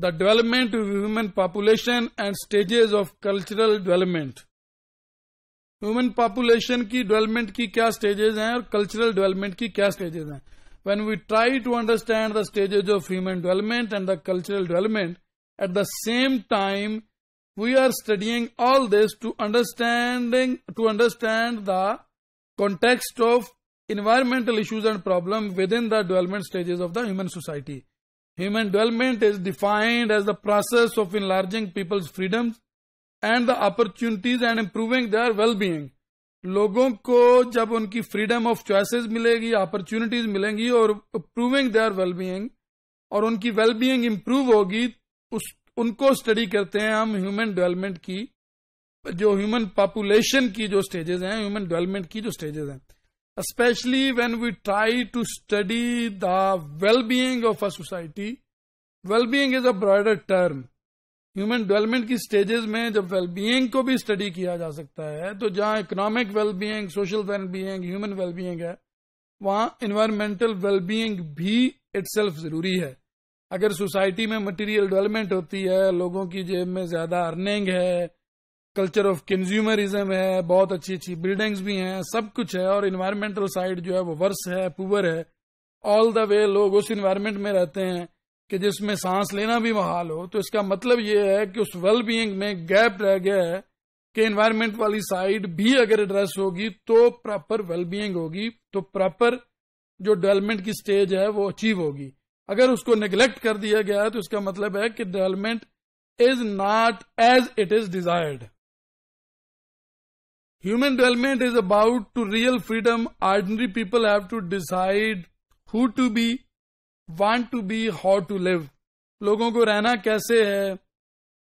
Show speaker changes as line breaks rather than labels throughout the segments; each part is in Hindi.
the development of human population and stages of cultural development human population development ki kya stages hain aur cultural development ki kya stages hain when we try to understand the stages of human development and the cultural development at the same time we are studying all this to understanding to understand the context of environmental issues and problems within the development stages of the human society Human development is defined as the process of enlarging people's freedoms and the opportunities and improving their well-being. लोगों को जब उनकी फ्रीडम ऑफ चॉइसेस मिलेगी अपॉर्चुनिटीज मिलेंगी और इम्प्रूविंग देयर वेलबींग और उनकी वेलबींग इम्प्रूव होगी उस उनको स्टडी करते हैं हम ह्यूमन डेवलपमेंट की जो ह्यूमन पॉपुलेशन की जो स्टेजेस हैं ह्यूमन डेवलपमेंट की जो स्टेजेस हैं especially when we try to study the well-being of a society. Well-being is a broader term. Human development की स्टेजेस में जब वेलबींग को भी स्टडी किया जा सकता है तो जहां economic wellbeing social wellbeing human wellbeing है वहां इन्वायरमेंटल वेलबींग भी इटसेल्फ जरूरी है अगर सोसाइटी में मटेरियल डेवलपमेंट होती है लोगों की जेब में ज्यादा अर्निंग है कल्चर ऑफ कंज्यूमरिज्म है बहुत अच्छी अच्छी बिल्डिंग्स भी हैं सब कुछ है और इन्वायरमेंटल साइड जो है वो वर्स है पुअर है ऑल द वे लोग उस इन्वायरमेंट में रहते हैं कि जिसमें सांस लेना भी महाल हो तो इसका मतलब ये है कि उस वेल बींग में गैप रह गया है कि इन्वायरमेंट वाली साइड भी अगर एड्रेस होगी तो प्रॉपर वेल बींग होगी तो प्रॉपर जो डेवलपमेंट की स्टेज है वो अचीव होगी अगर उसको निगलेक्ट कर दिया गया है तो इसका मतलब है कि development is not as it is desired Human development is about to real freedom. Ordinary people have to decide who to be, want to be, how to live. लोगों को रहना कैसे है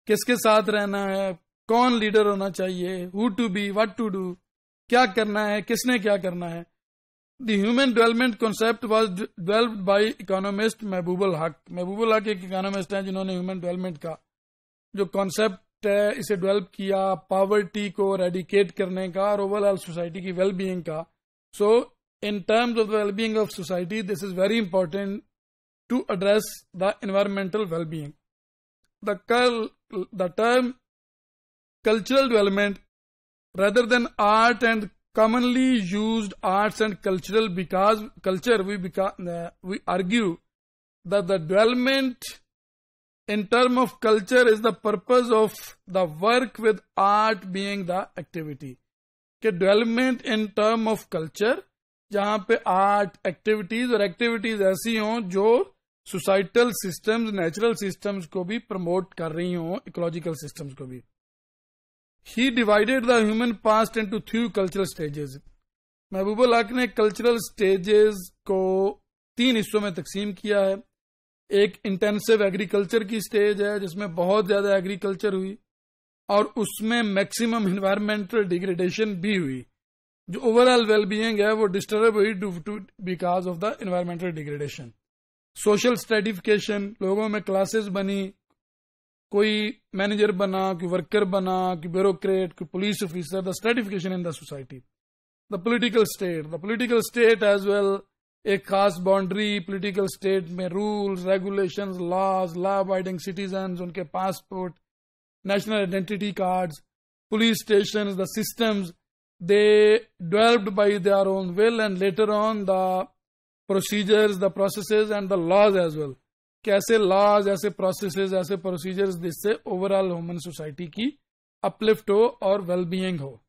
किसके साथ रहना है कौन लीडर होना चाहिए who to be what to do क्या करना है किसने क्या करना है the human development concept was developed by economist Mahbubul Haq Mahbubul हक एक इकोनॉमिस्ट हैं जिन्होंने ह्यूमन डेवलपमेंट का जो कॉन्सेप्ट इट uh, इसे डेवलप किया पॉवर्टी को रेडिकेट करने का और ओवरऑल सोसाइटी की वेलबींग का so in terms of the wellbeing of society this is very important to address the environmental wellbeing the term cultural development rather than art and commonly used arts and cultural because culture we, uh, we argue that the development in term of culture is the purpose of the work with art being the activity के development in term of culture जहां पे आर्ट एक्टिविटीज और एक्टिविटीज ऐसी हों जो सोसाइटल सिस्टम्स नेचुरल सिस्टम्स को भी प्रमोट कर रही हों इकोलॉजिकल सिस्टम्स को भी he divided the human past into three cultural stages Mahbuba Haq ने कल्चरल स्टेजेस को तीन हिस्सों में तकसीम किया है एक इंटेंसिव एग्रीकल्चर की स्टेज है जिसमें बहुत ज्यादा एग्रीकल्चर हुई और उसमें मैक्सिमम इन्वायरमेंटल डिग्रेडेशन भी हुई जो ओवरऑल वेलबींग है वो डिस्टर्ब हुई due to because of the environmental degradation social stratification लोगों में क्लासेस बनी कोई मैनेजर बना कोई वर्कर बना कोई ब्यूरोक्रेट कोई police officer the stratification in the society the political state the political state as well एक खास बाउंड्री पॉलिटिकल स्टेट में rules regulations laws law abiding citizen उनके passport national identity card police station the systems they developed by their own will and later on the procedures the process and the laws as well कैसे लॉज ऐसे प्रोसेस ऐसे प्रोसीजर्स जिससे ओवरऑल ह्यूमन सोसाइटी की अपलिफ्ट हो और वेलबींग well हो